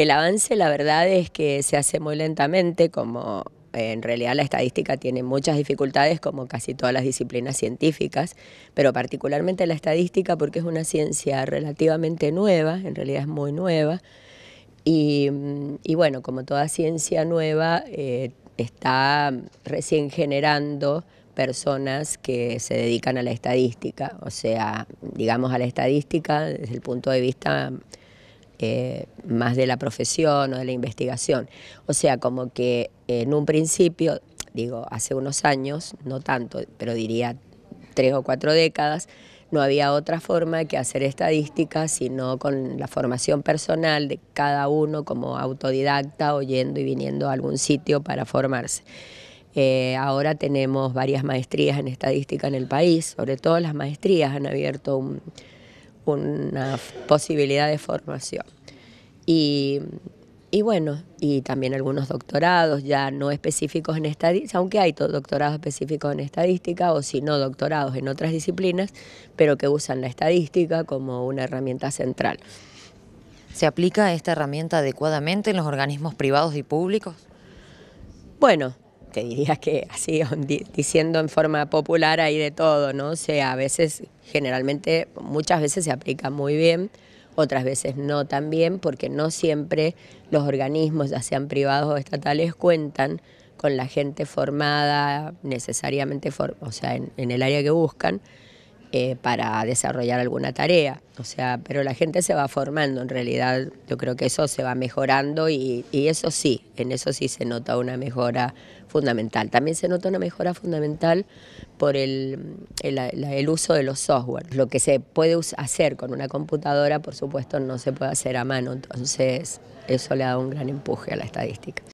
El avance, la verdad, es que se hace muy lentamente, como eh, en realidad la estadística tiene muchas dificultades, como casi todas las disciplinas científicas, pero particularmente la estadística porque es una ciencia relativamente nueva, en realidad es muy nueva, y, bueno, como toda ciencia nueva, eh, está recién generando personas que se dedican a la estadística, o sea, digamos a la estadística desde el punto de vista eh, más de la profesión o de la investigación. O sea, como que en un principio, digo, hace unos años, no tanto, pero diría tres o cuatro décadas, no había otra forma que hacer estadística sino con la formación personal de cada uno como autodidacta oyendo y viniendo a algún sitio para formarse. Eh, ahora tenemos varias maestrías en estadística en el país, sobre todo las maestrías han abierto una posibilidad de formación. Y, y bueno, y también algunos doctorados ya no específicos en estadística, aunque hay doctorados específicos en estadística o si no doctorados en otras disciplinas, pero que usan la estadística como una herramienta central. ¿Se aplica esta herramienta adecuadamente en los organismos privados y públicos? Bueno, te diría que así, diciendo en forma popular hay de todo, ¿no? O sea, a veces, generalmente, muchas veces se aplica muy bien, otras veces no también, porque no siempre los organismos, ya sean privados o estatales, cuentan con la gente formada necesariamente, o sea, en el área que buscan, eh, para desarrollar alguna tarea. O sea, pero la gente se va formando en realidad. Yo creo que eso se va mejorando y, eso sí, en eso sí se nota una mejora fundamental. También se nota una mejora fundamental por el, el uso de los software. Lo que se puede hacer con una computadora, por supuesto, no se puede hacer a mano. Entonces, eso le da un gran empuje a la estadística.